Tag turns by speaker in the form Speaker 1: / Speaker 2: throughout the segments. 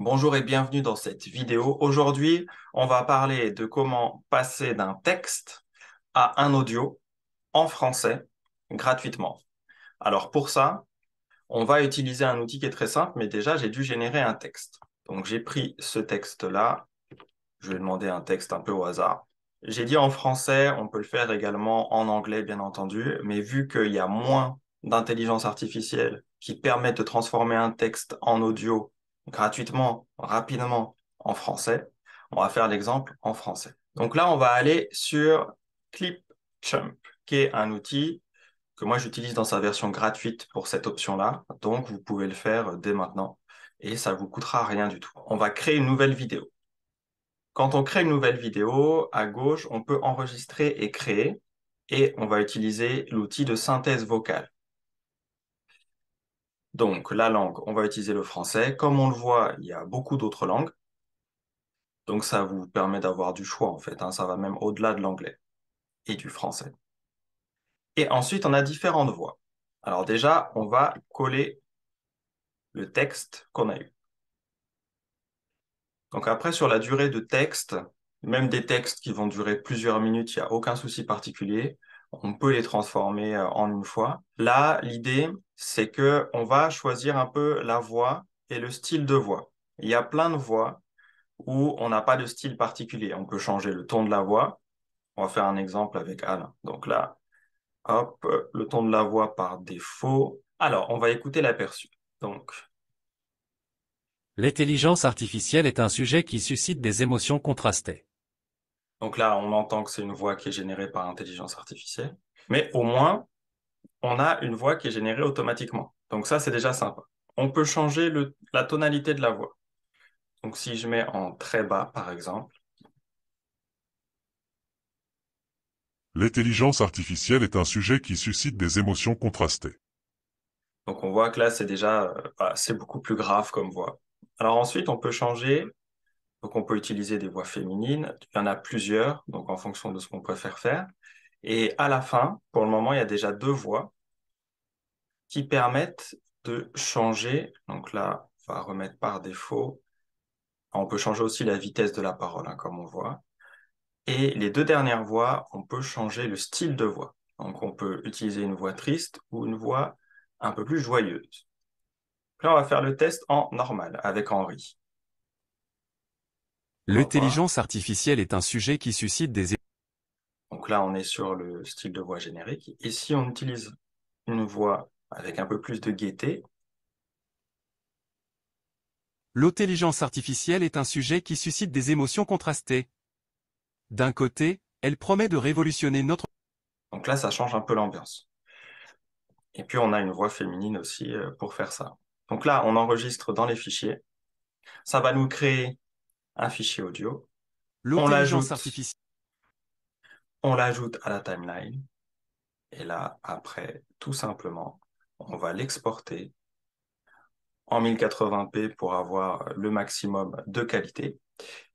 Speaker 1: Bonjour et bienvenue dans cette vidéo. Aujourd'hui, on va parler de comment passer d'un texte à un audio en français gratuitement. Alors pour ça, on va utiliser un outil qui est très simple, mais déjà j'ai dû générer un texte. Donc j'ai pris ce texte-là, je vais demander un texte un peu au hasard. J'ai dit en français, on peut le faire également en anglais bien entendu, mais vu qu'il y a moins d'intelligence artificielle qui permet de transformer un texte en audio gratuitement, rapidement en français. On va faire l'exemple en français. Donc là, on va aller sur Clipchamp, qui est un outil que moi j'utilise dans sa version gratuite pour cette option-là. Donc vous pouvez le faire euh, dès maintenant et ça vous coûtera rien du tout. On va créer une nouvelle vidéo. Quand on crée une nouvelle vidéo, à gauche, on peut enregistrer et créer et on va utiliser l'outil de synthèse vocale. Donc, la langue, on va utiliser le français. Comme on le voit, il y a beaucoup d'autres langues. Donc, ça vous permet d'avoir du choix, en fait. Hein. Ça va même au-delà de l'anglais et du français. Et ensuite, on a différentes voix. Alors déjà, on va coller le texte qu'on a eu. Donc après, sur la durée de texte, même des textes qui vont durer plusieurs minutes, il n'y a aucun souci particulier. On peut les transformer euh, en une fois. Là, l'idée, c'est que on va choisir un peu la voix et le style de voix. Il y a plein de voix où on n'a pas de style particulier. On peut changer le ton de la voix. On va faire un exemple avec Alain. Donc là, hop, le ton de la voix par défaut. Alors, on va écouter l'aperçu. Donc. L'intelligence artificielle est un sujet qui suscite des émotions contrastées. Donc là, on entend que c'est une voix qui est générée par l'intelligence artificielle. Mais au moins, on a une voix qui est générée automatiquement. Donc ça, c'est déjà sympa. On peut changer la tonalité de la voix. Donc si je mets en très bas, par exemple. L'intelligence artificielle est un sujet qui suscite des émotions contrastées. Donc on voit que là, c'est déjà, euh, bah, c'est beaucoup plus grave comme voix. Alors ensuite, on peut changer. Donc on peut utiliser des voix féminines. Il y en a plusieurs, donc en fonction de ce qu'on préfère faire. Et à la fin, pour le moment, il y a déjà deux voix qui permettent de changer. Donc là, on va remettre par défaut. On peut changer aussi la vitesse de la parole, hein, comme on voit. Et les deux dernières voix, on peut changer le style de voix. Donc on peut utiliser une voix triste ou une voix un peu plus joyeuse. Là, on va faire le test en normal avec Henri. L'intelligence artificielle est un sujet qui suscite des là, on est sur le style de voix générique. Et si on utilise une voix avec un peu plus de gaieté, L'intelligence artificielle est un sujet qui suscite des émotions contrastées. D'un côté, elle promet de révolutionner notre... Donc là, ça change un peu l'ambiance. Et puis, on a une voix féminine aussi euh, pour faire ça. Donc là, on enregistre dans les fichiers. Ça va nous créer un fichier audio. L'intelligence artificielle on l'ajoute à la timeline. Et là, après, tout simplement, on va l'exporter en 1080p pour avoir le maximum de qualité.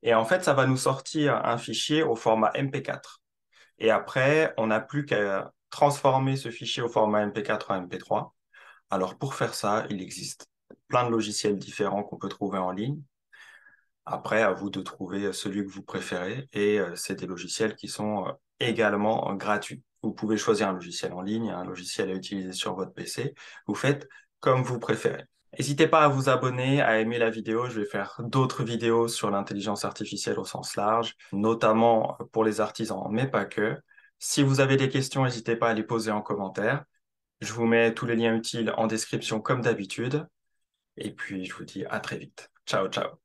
Speaker 1: Et en fait, ça va nous sortir un fichier au format MP4. Et après, on n'a plus qu'à transformer ce fichier au format MP4 en MP3. Alors pour faire ça, il existe plein de logiciels différents qu'on peut trouver en ligne. Après, à vous de trouver celui que vous préférez. Et euh, c'est des logiciels qui sont euh, également gratuit. Vous pouvez choisir un logiciel en ligne, un logiciel à utiliser sur votre PC. Vous faites comme vous préférez. N'hésitez pas à vous abonner, à aimer la vidéo. Je vais faire d'autres vidéos sur l'intelligence artificielle au sens large, notamment pour les artisans, mais pas que. Si vous avez des questions, n'hésitez pas à les poser en commentaire. Je vous mets tous les liens utiles en description comme d'habitude. Et puis, je vous dis à très vite. Ciao, ciao.